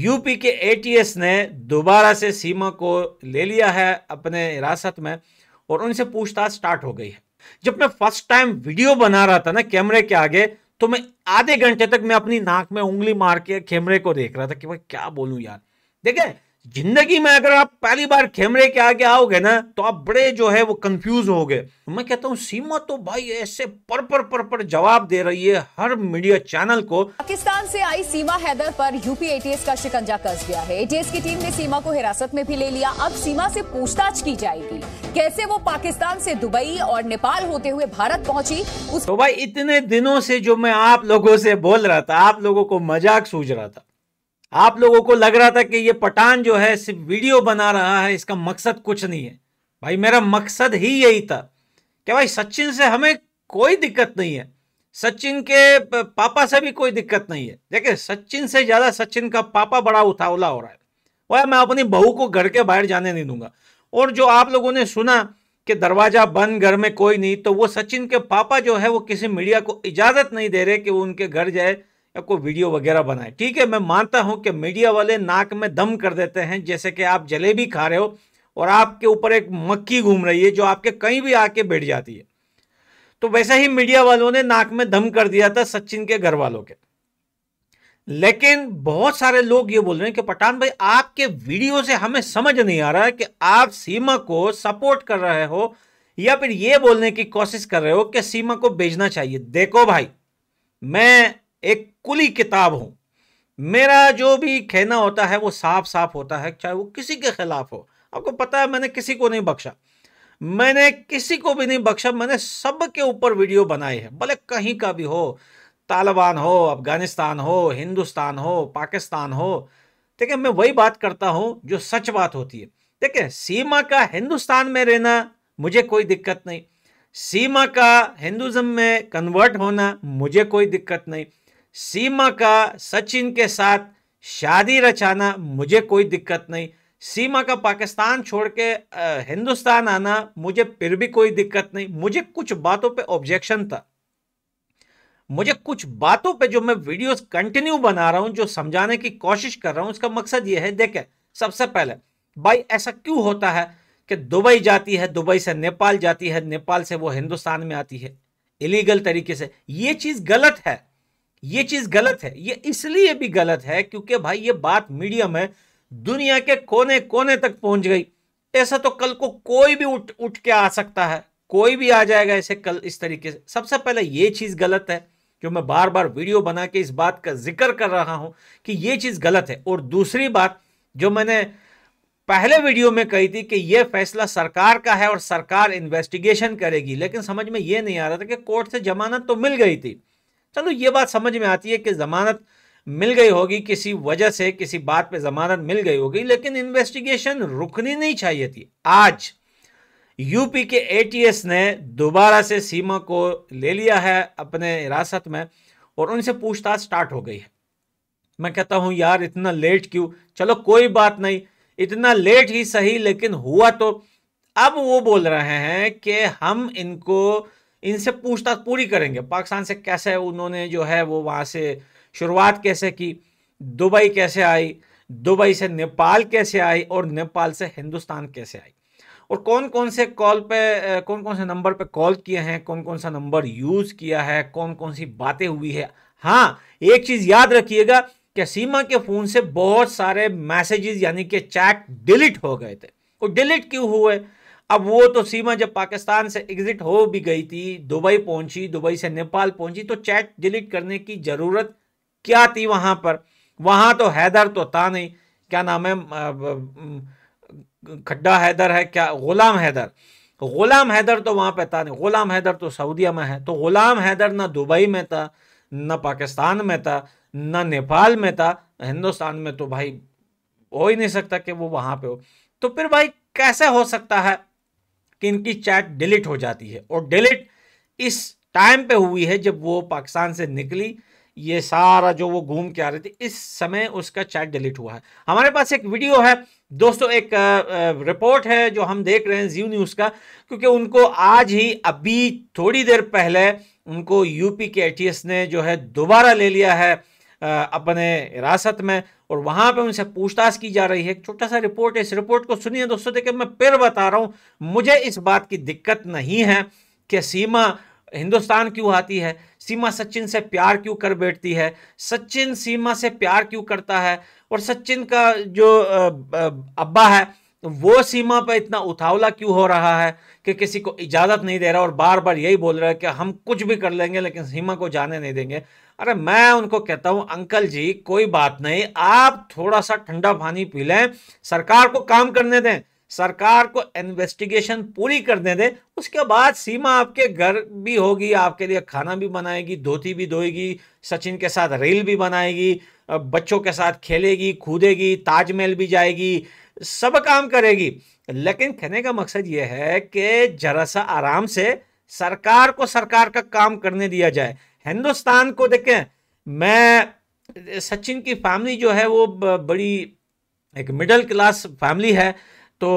UP के ATS ने दोबारा से सीमा को ले लिया है अपने हिरासत में और उनसे पूछताछ स्टार्ट हो गई है जब मैं फर्स्ट टाइम वीडियो बना रहा था ना कैमरे के आगे तो मैं आधे घंटे तक मैं अपनी नाक में उंगली मार के कैमरे को देख रहा था कि मैं क्या बोलूं यार देखे जिंदगी में अगर आप पहली बार कैमरे के आगे आओगे ना तो आप बड़े जो है वो कंफ्यूज हो गए मैं कहता हूँ सीमा तो भाई ऐसे पर पर पर पर जवाब दे रही है हर मीडिया चैनल को पाकिस्तान से आई सीमा हैदर पर यूपी एटीएस का शिकंजा कस गया है एटीएस की टीम ने सीमा को हिरासत में भी ले लिया अब सीमा से पूछताछ की जाएगी कैसे वो पाकिस्तान से दुबई और नेपाल होते हुए भारत पहुंची उस तो भाई इतने दिनों से जो मैं आप लोगों से बोल रहा था आप लोगों को मजाक सूझ रहा था आप लोगों को लग रहा था कि ये पठान जो है सिर्फ वीडियो बना रहा है इसका मकसद कुछ नहीं है भाई मेरा मकसद ही यही था कि भाई सचिन से हमें कोई दिक्कत नहीं है सचिन के पापा से भी कोई दिक्कत नहीं है देखिए सचिन से ज़्यादा सचिन का पापा बड़ा उतावला हो रहा है वह मैं अपनी बहू को घर के बाहर जाने नहीं दूंगा और जो आप लोगों ने सुना कि दरवाज़ा बंद घर में कोई नहीं तो वो सचिन के पापा जो है वो किसी मीडिया को इजाज़त नहीं दे रहे कि वो उनके घर जाए या कोई वीडियो वगैरह बनाए ठीक है मैं मानता हूं कि मीडिया वाले नाक में दम कर देते हैं जैसे कि आप जलेबी खा रहे हो और आपके ऊपर एक मक्खी घूम रही है जो आपके कहीं भी आके बैठ जाती है तो वैसे ही मीडिया वालों ने नाक में दम कर दिया था सचिन के घर वालों के लेकिन बहुत सारे लोग ये बोल रहे हैं कि पठान भाई आपके वीडियो से हमें समझ नहीं आ रहा है कि आप सीमा को सपोर्ट कर रहे हो या फिर ये बोलने की कोशिश कर रहे हो कि सीमा को बेचना चाहिए देखो भाई मैं एक कुली किताब हूँ मेरा जो भी कहना होता है वो साफ साफ होता है चाहे वो किसी के खिलाफ हो आपको पता है मैंने किसी को नहीं बख्शा मैंने किसी को भी नहीं बख्शा मैंने सब के ऊपर वीडियो बनाए हैं भले कहीं का भी हो तालिबान हो अफगानिस्तान हो हिंदुस्तान हो पाकिस्तान हो ठीक है मैं वही बात करता हूँ जो सच बात होती है ठीक है सीमा का हिंदुस्तान में रहना मुझे कोई दिक्कत नहीं सीमा का हिंदुज़म में कन्वर्ट होना मुझे कोई दिक्कत नहीं सीमा का सचिन के साथ शादी रचाना मुझे कोई दिक्कत नहीं सीमा का पाकिस्तान छोड़ के हिंदुस्तान आना मुझे फिर भी कोई दिक्कत नहीं मुझे कुछ बातों पे ऑब्जेक्शन था मुझे कुछ बातों पे जो मैं वीडियोस कंटिन्यू बना रहा हूं जो समझाने की कोशिश कर रहा हूं उसका मकसद यह है देखें सबसे पहले भाई ऐसा क्यों होता है कि दुबई जाती है दुबई से नेपाल जाती है नेपाल से वो हिंदुस्तान में आती है इलीगल तरीके से ये चीज़ गलत है ये चीज गलत है ये इसलिए भी गलत है क्योंकि भाई ये बात मीडिया में दुनिया के कोने कोने तक पहुंच गई ऐसा तो कल को कोई भी उठ उठ के आ सकता है कोई भी आ जाएगा ऐसे कल इस तरीके से सबसे पहले ये चीज़ गलत है जो मैं बार बार वीडियो बना के इस बात का जिक्र कर रहा हूँ कि ये चीज़ गलत है और दूसरी बात जो मैंने पहले वीडियो में कही थी कि यह फैसला सरकार का है और सरकार इन्वेस्टिगेशन करेगी लेकिन समझ में ये नहीं आ रहा था कि कोर्ट से जमानत तो मिल गई थी चलो ये बात समझ में आती है कि ज़मानत मिल गई होगी किसी वजह से किसी बात पे जमानत मिल गई होगी लेकिन इन्वेस्टिगेशन रुकनी नहीं चाहिए थी आज यूपी के एटीएस ने दोबारा से सीमा को ले लिया है अपने हिरासत में और उनसे पूछताछ स्टार्ट हो गई है मैं कहता हूं यार इतना लेट क्यों चलो कोई बात नहीं इतना लेट ही सही लेकिन हुआ तो अब वो बोल रहे हैं कि हम इनको इनसे पूछताछ पूरी करेंगे पाकिस्तान से कैसे उन्होंने जो है वो वहाँ से शुरुआत कैसे की दुबई कैसे आई दुबई से नेपाल कैसे आई और नेपाल से हिंदुस्तान कैसे आई और कौन कौन से कॉल पे कौन कौन से नंबर पे कॉल किए हैं कौन कौन सा नंबर यूज़ किया है कौन कौन सी बातें हुई है हाँ एक चीज़ याद रखिएगा कि सीमा के फ़ोन से बहुत सारे मैसेजेस यानी कि चैट डिलीट हो गए थे और डिलीट क्यों हुए अब वो तो सीमा जब पाकिस्तान से एग्जिट हो भी गई थी दुबई पहुंची दुबई से नेपाल पहुंची तो चैट डिलीट करने की ज़रूरत क्या थी वहाँ पर वहाँ तो हैदर तो था नहीं क्या नाम है खड्डा हैदर है क्या गुलाम हैदर गुलाम हैदर तो वहाँ पर था नहीं गुलाम हैदर तो सऊदिया में है तो गुलाम हैदर ना दुबई में था ना पाकिस्तान में था ना नेपाल में था हिंदुस्तान में तो भाई हो ही नहीं सकता कि वो वहाँ पे हो तो फिर भाई कैसे हो सकता है कि इनकी चैट डिलीट हो जाती है और डिलीट इस टाइम पे हुई है जब वो पाकिस्तान से निकली ये सारा जो वो घूम के आ रही थी इस समय उसका चैट डिलीट हुआ है हमारे पास एक वीडियो है दोस्तों एक रिपोर्ट है जो हम देख रहे हैं जीव न्यूज़ का क्योंकि उनको आज ही अभी थोड़ी देर पहले उनको यूपी के एटीएस ने जो है दोबारा ले लिया है अपने हिरासत में और वहाँ पे उनसे पूछताछ की जा रही है एक छोटा सा रिपोर्ट है इस रिपोर्ट को सुनिए दोस्तों देखिए मैं फिर बता रहा हूँ मुझे इस बात की दिक्कत नहीं है कि सीमा हिंदुस्तान क्यों आती है सीमा सचिन से प्यार क्यों कर बैठती है सचिन सीमा से प्यार क्यों करता है और सचिन का जो अब्बा है वो सीमा पर इतना उथावला क्यों हो रहा है कि किसी को इजाज़त नहीं दे रहा और बार बार यही बोल रहा है कि हम कुछ भी कर लेंगे लेकिन सीमा को जाने नहीं देंगे अरे मैं उनको कहता हूं अंकल जी कोई बात नहीं आप थोड़ा सा ठंडा पानी पी लें सरकार को काम करने दें सरकार को इन्वेस्टिगेशन पूरी करने दें उसके बाद सीमा आपके घर भी होगी आपके लिए खाना भी बनाएगी धोती भी धोएगी सचिन के साथ रेल भी बनाएगी बच्चों के साथ खेलेगी कूदेगी ताजमहल भी जाएगी सब काम करेगी लेकिन कहने का मकसद यह है कि जरा सा आराम से सरकार को सरकार का काम करने दिया जाए हिंदुस्तान को देखें मैं सचिन की फैमिली जो है वो बड़ी एक मिडिल क्लास फैमिली है तो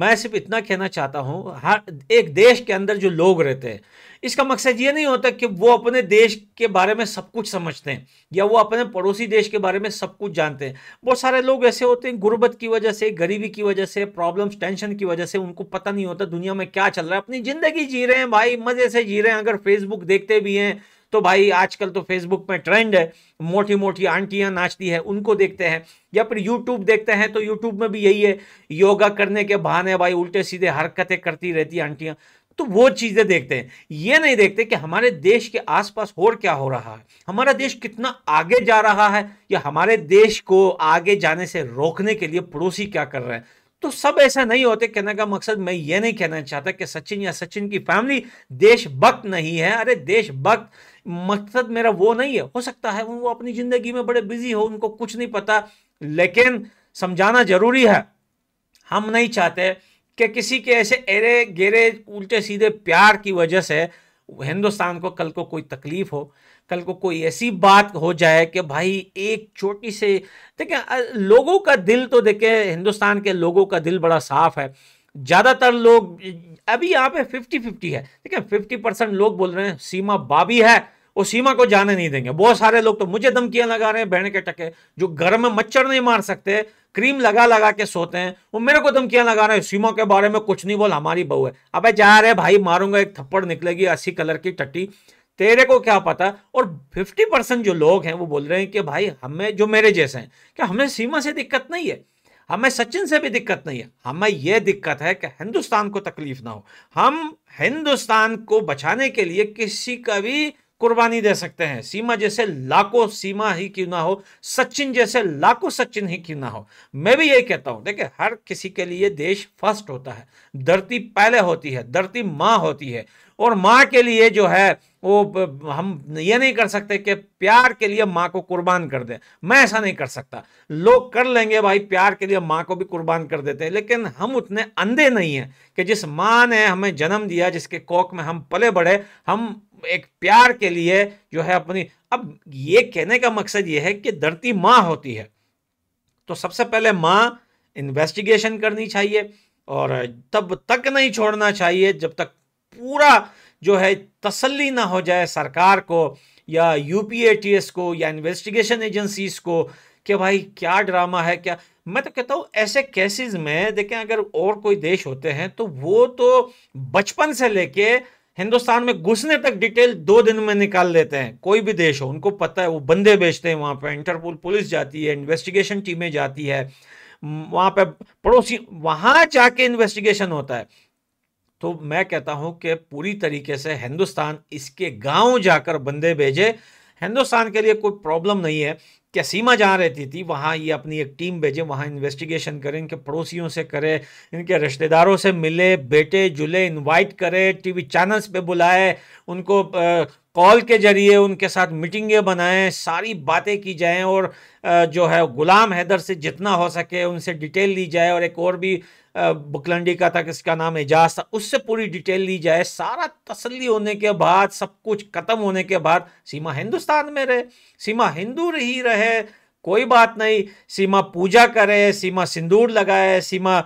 मैं सिर्फ इतना कहना चाहता हूँ हर एक देश के अंदर जो लोग रहते हैं इसका मकसद ये नहीं होता कि वो अपने देश के बारे में सब कुछ समझते हैं या वो अपने पड़ोसी देश के बारे में सब कुछ जानते हैं बहुत सारे लोग ऐसे होते हैं गुर्बत की वजह से गरीबी की वजह से प्रॉब्लम्स टेंशन की वजह से उनको पता नहीं होता दुनिया में क्या चल रहा है अपनी ज़िंदगी जी रहे हैं भाई मज़े से जी रहे हैं अगर फेसबुक देखते भी हैं तो भाई आजकल तो फेसबुक में ट्रेंड है मोटी मोटी आंटियां नाचती है उनको देखते हैं या फिर यूट्यूब देखते हैं तो यूट्यूब में भी यही है योगा करने के बहाने भाई उल्टे सीधे हरकतें करती रहती आंटियां तो वो चीज़ें देखते हैं ये नहीं देखते कि हमारे देश के आसपास और क्या हो रहा है हमारा देश कितना आगे जा रहा है या हमारे देश को आगे जाने से रोकने के लिए पड़ोसी क्या कर रहे हैं तो सब ऐसा नहीं होते कहने का मकसद मैं ये नहीं कहना चाहता कि सचिन या सचिन की फैमिली देशभक्त नहीं है अरे देशभक्त मकसद मेरा वो नहीं है हो सकता है वो अपनी ज़िंदगी में बड़े बिजी हो उनको कुछ नहीं पता लेकिन समझाना ज़रूरी है हम नहीं चाहते कि किसी के ऐसे एरे गेरे उल्टे सीधे प्यार की वजह से हिंदुस्तान को कल को कोई तकलीफ हो कल को कोई ऐसी बात हो जाए कि भाई एक छोटी से देखें लोगों का दिल तो देखें हिंदुस्तान के लोगों का दिल बड़ा साफ है ज़्यादातर लोग अभी यहाँ पे फिफ्टी फिफ्टी है ठीक है फिफ्टी परसेंट लोग बोल रहे हैं सीमा बाबी है वो सीमा को जाने नहीं देंगे बहुत सारे लोग तो मुझे धमकियां लगा रहे हैं बहने के टके जो घर में मच्छर नहीं मार सकते क्रीम लगा लगा के सोते हैं वो मेरे को धमकियां लगा रहे हैं सीमा के बारे में कुछ नहीं बोल हमारी बहू है अब जा रहे भाई मारूंगा एक थप्पड़ निकलेगी अस्सी कलर की टट्टी तेरे को क्या पता और फिफ्टी परसेंट जो लोग हैं वो बोल रहे हैं कि भाई हमें जो मेरे जैसे हैं क्या हमें सीमा से दिक्कत नहीं है हमें सचिन से भी दिक्कत नहीं है हमें यह दिक्कत है कि हिंदुस्तान को तकलीफ ना हो हम हिंदुस्तान को बचाने के लिए किसी का भी कुर्बानी दे सकते हैं सीमा जैसे लाखों सीमा ही क्यों ना हो सचिन जैसे लाखों सचिन ही क्यों ना हो मैं भी यही कहता हूं देखिए हर किसी के लिए देश फर्स्ट होता है धरती पहले होती है धरती माँ होती है और माँ के लिए जो है वो हम ये नहीं कर सकते कि प्यार के लिए माँ को कुर्बान कर दें मैं ऐसा नहीं कर सकता लोग कर लेंगे भाई प्यार के लिए माँ को भी कुर्बान कर देते हैं लेकिन हम उतने अंधे नहीं हैं कि जिस माँ ने हमें जन्म दिया जिसके कोख में हम पले बढ़े हम एक प्यार के लिए जो है अपनी अब ये कहने का मकसद ये है कि धरती माँ होती है तो सबसे पहले माँ इन्वेस्टिगेशन करनी चाहिए और तब तक नहीं छोड़ना चाहिए जब तक पूरा जो है तसल्ली ना हो जाए सरकार को या यू को या इन्वेस्टिगेशन एजेंसीज को कि भाई क्या ड्रामा है क्या मैं तो कहता हूँ ऐसे केसेस में देखें अगर और कोई देश होते हैं तो वो तो बचपन से लेके हिंदुस्तान में घुसने तक डिटेल दो दिन में निकाल लेते हैं कोई भी देश हो उनको पता है वो बंदे बेचते हैं वहाँ पर इंटरपोल पुलिस जाती है इन्वेस्टिगेशन टीमें जाती है वहाँ पर पड़ोसी वहाँ जाके इन्वेस्टिगेशन होता है तो मैं कहता हूँ कि पूरी तरीके से हिंदुस्तान इसके गांव जाकर बंदे भेजे हिंदुस्तान के लिए कोई प्रॉब्लम नहीं है क्या सीमा जहाँ रहती थी वहाँ ये अपनी एक टीम भेजे वहाँ इन्वेस्टिगेशन करें इनके पड़ोसियों से करे इनके रिश्तेदारों से मिले बेटे जुले इनवाइट करे टीवी चैनल्स पे बुलाए उनको कॉल के जरिए उनके साथ मीटिंगें बनाएं सारी बातें की जाएं और जो है गुलाम हैदर से जितना हो सके उनसे डिटेल ली जाए और एक और भी बुकलंडी का था किसका नाम एजाज था उससे पूरी डिटेल ली जाए सारा तसली होने के बाद सब कुछ ख़त्म होने के बाद सीमा हिंदुस्तान में रहे सीमा हिंदू ही रहे कोई बात नहीं सीमा पूजा करे सीमा सिंदूर लगाए सीमा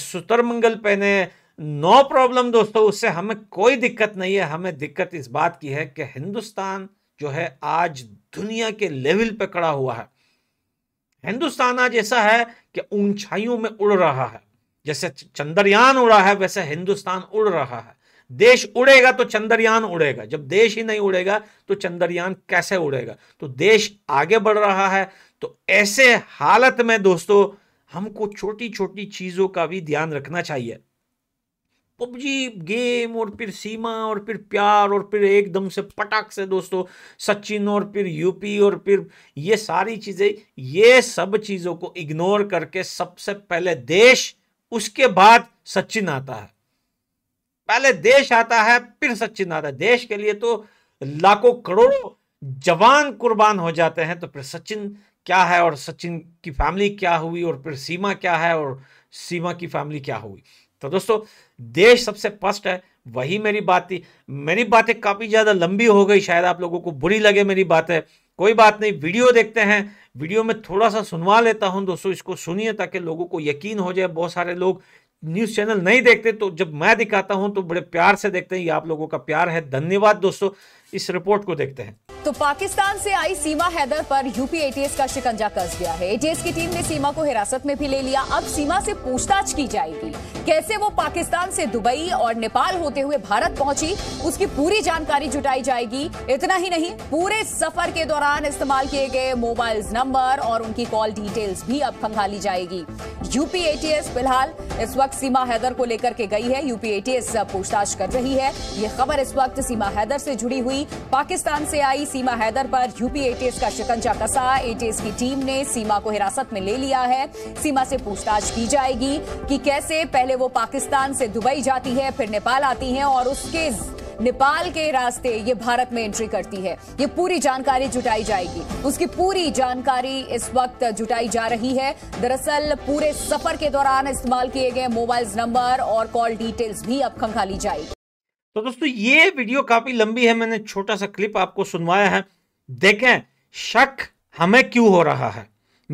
सुतर मंगल पहने नो प्रॉब्लम दोस्तों उससे हमें कोई दिक्कत नहीं है हमें दिक्कत इस बात की है कि हिंदुस्तान जो है आज दुनिया के लेवल पे खड़ा हुआ है हिंदुस्तान आज ऐसा है कि ऊंचाइयों में उड़ रहा है जैसे चंद्रयान उड़ा है वैसे हिंदुस्तान उड़ रहा है देश उड़ेगा तो चंद्रयान उड़ेगा जब देश ही नहीं उड़ेगा तो चंद्रयान कैसे उड़ेगा तो देश आगे बढ़ रहा है तो ऐसे हालत में दोस्तों हमको छोटी छोटी चीज़ों का भी ध्यान रखना चाहिए पबजी गेम और फिर सीमा और फिर प्यार और फिर एकदम से पटाख से दोस्तों सचिन और फिर यूपी और फिर ये सारी चीज़ें ये सब चीज़ों को इग्नोर करके सबसे पहले देश उसके बाद सचिन आता है पहले देश आता है फिर सचिन आता है देश के लिए तो लाखों करोड़ों जवान कुर्बान हो जाते हैं तो फिर सचिन क्या है और सचिन की फैमिली क्या हुई और फिर सीमा क्या है और सीमा की फैमिली क्या हुई तो दोस्तों देश सबसे फर्स्ट है वही मेरी बात थी मेरी बातें काफ़ी ज़्यादा लंबी हो गई शायद आप लोगों को बुरी लगे मेरी बातें कोई बात नहीं वीडियो देखते हैं वीडियो में थोड़ा सा सुनवा लेता हूं दोस्तों इसको सुनिए ताकि लोगों को यकीन हो जाए बहुत सारे लोग न्यूज़ चैनल नहीं देखते तो जब मैं दिखाता हूं तो बड़े प्यार से देखते हैं ये आप लोगों का प्यार है धन्यवाद दोस्तों इस रिपोर्ट को देखते हैं तो पाकिस्तान से आई सीमा हैदर पर यूपी एटीएस का शिकंजा कस गया है एटीएस की टीम ने सीमा को हिरासत में भी ले लिया अब सीमा से पूछताछ की जाएगी कैसे वो पाकिस्तान से दुबई और नेपाल होते हुए भारत पहुंची उसकी पूरी जानकारी जुटाई जाएगी इतना ही नहीं पूरे सफर के दौरान इस्तेमाल किए गए मोबाइल नंबर और उनकी कॉल डिटेल्स भी अब खंगाली जाएगी यूपी एटीएस फिलहाल इस वक्त सीमा हैदर को लेकर के गई है यूपी एटीएस पूछताछ कर रही है ये खबर इस वक्त सीमा हैदर से जुड़ी हुई पाकिस्तान से आई सीमा हैदर पर यूपी एटीएस का शिकंजा कसा एटीएस की टीम ने सीमा को हिरासत में ले लिया है सीमा से पूछताछ की जाएगी कि कैसे पहले वो पाकिस्तान से दुबई जाती है फिर नेपाल आती है और उसके नेपाल के रास्ते ये भारत में एंट्री करती है ये पूरी जानकारी जुटाई जाएगी उसकी पूरी जानकारी इस वक्त जुटाई जा रही है दरअसल पूरे सफर के दौरान इस्तेमाल किए गए मोबाइल नंबर और कॉल डिटेल्स भी अब खंगाली जाएगी तो दोस्तों ये वीडियो काफी लंबी है मैंने छोटा सा क्लिप आपको सुनवाया है देखें शक हमें क्यों हो रहा है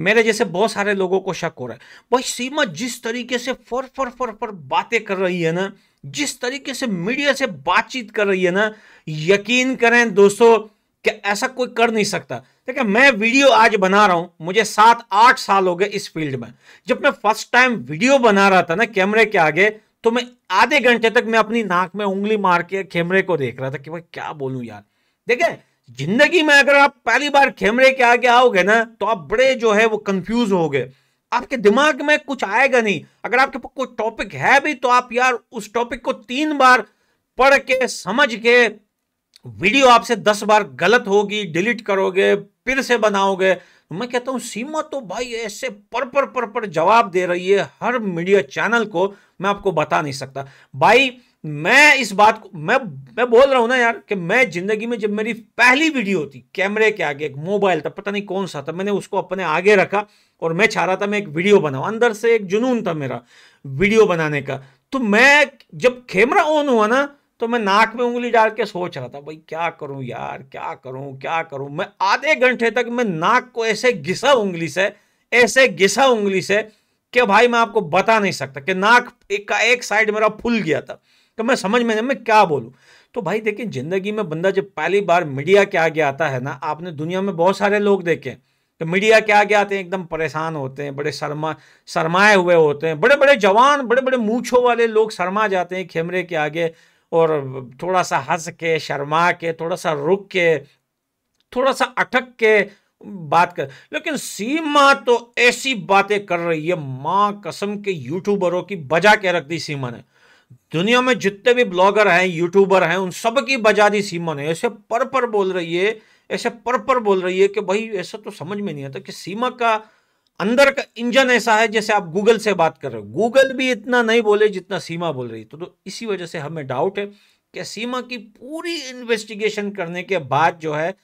मेरे जैसे बहुत सारे लोगों को शक हो रहा है भाई सीमा जिस तरीके से फर फर फर फर बातें कर रही है ना जिस तरीके से मीडिया से बातचीत कर रही है ना यकीन करें दोस्तों कि ऐसा कोई कर नहीं सकता देखिए मैं वीडियो आज बना रहा हूं मुझे सात आठ साल हो गए इस फील्ड में जब मैं फर्स्ट टाइम वीडियो बना रहा था ना कैमरे के आगे तो मैं आधे घंटे तक मैं अपनी नाक में उंगली मार के कैमरे को देख रहा था कि भाई क्या बोलूं यार देखे जिंदगी में अगर आप पहली बार कैमरे के आगे आओगे ना तो आप बड़े जो है वो कंफ्यूज हो गए आपके दिमाग में कुछ आएगा नहीं अगर आपके पास कोई टॉपिक है भी तो आप यार उस टॉपिक को तीन बार पढ़ के समझ के वीडियो आपसे दस बार गलत होगी डिलीट करोगे फिर से बनाओगे मैं कहता हूँ सीमा तो भाई ऐसे पर पर पर पर जवाब दे रही है हर मीडिया चैनल को मैं आपको बता नहीं सकता भाई मैं इस बात को मैं मैं बोल रहा हूँ ना यार कि मैं जिंदगी में जब मेरी पहली वीडियो थी कैमरे के आगे एक मोबाइल था पता नहीं कौन सा था मैंने उसको अपने आगे रखा और मैं चाह रहा था मैं एक वीडियो बनाऊँ अंदर से एक जुनून था मेरा वीडियो बनाने का तो मैं जब कैमरा ऑन हुआ ना तो मैं नाक में उंगली डाल के सोच रहा था भाई क्या करूं यार क्या करूं क्या करूं मैं आधे घंटे तक मैं नाक को ऐसे घिसा उंगली से ऐसे घिसा उंगली से कि भाई मैं आपको बता नहीं सकता कि नाक एक का एक साइड मेरा फूल गया था तो मैं समझ में नहीं मैं क्या बोलूँ तो भाई देखिए ज़िंदगी में बंदा जब पहली बार मीडिया के आगे आता है ना आपने दुनिया में बहुत सारे लोग देखे हैं तो मीडिया के आगे आते हैं एकदम परेशान होते हैं बड़े शर्मा शर्माए हुए होते हैं बड़े बड़े जवान बड़े बड़े मूछों वाले लोग शर्मा जाते हैं कैमरे के आगे और थोड़ा सा हंस के शर्मा के थोड़ा सा रुक के थोड़ा सा अटक के बात कर लेकिन सीमा तो ऐसी बातें कर रही है माँ कसम के यूट्यूबरों की बजा के रख दी सीमा ने दुनिया में जितने भी ब्लॉगर हैं यूट्यूबर हैं उन सब की बजा दी सीमा ने ऐसे पर पर बोल रही है ऐसे पर पर बोल रही है कि भाई ऐसा तो समझ में नहीं आता कि सीमा का अंदर का इंजन ऐसा है जैसे आप गूगल से बात कर रहे हो गूगल भी इतना नहीं बोले जितना सीमा बोल रही तो, तो इसी वजह से हमें डाउट है कि सीमा की पूरी इन्वेस्टिगेशन करने के बाद जो है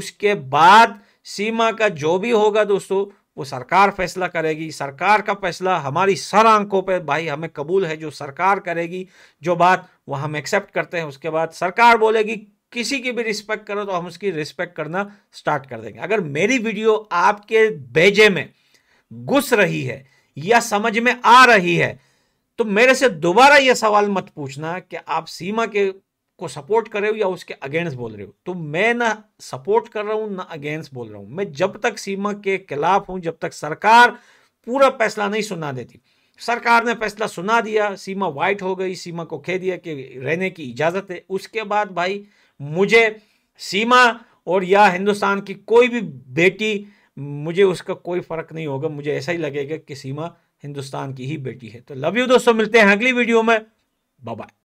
उसके बाद सीमा का जो भी होगा दोस्तों वो सरकार फैसला करेगी सरकार का फैसला हमारी सर आंखों पर भाई हमें कबूल है जो सरकार करेगी जो बात वो हम एक्सेप्ट करते हैं उसके बाद सरकार बोलेगी किसी की भी रिस्पेक्ट करो तो हम उसकी रिस्पेक्ट करना स्टार्ट कर देंगे अगर मेरी वीडियो आपके भेजे में घुस रही है या समझ में आ रही है तो मेरे से दोबारा यह सवाल मत पूछना कि आप सीमा के को सपोर्ट कर रहे हो या उसके अगेंस्ट बोल रहे हो तो मैं ना सपोर्ट कर रहा हूं ना अगेंस्ट बोल रहा हूं मैं जब तक सीमा के खिलाफ हूं जब तक सरकार पूरा फैसला नहीं सुना देती सरकार ने फैसला सुना दिया सीमा वाइट हो गई सीमा को कह दिया कि रहने की इजाज़त है उसके बाद भाई मुझे सीमा और या हिंदुस्तान की कोई भी बेटी मुझे उसका कोई फ़र्क नहीं होगा मुझे ऐसा ही लगेगा कि सीमा हिंदुस्तान की ही बेटी है तो लव यू दोस्तों मिलते हैं अगली वीडियो में बाय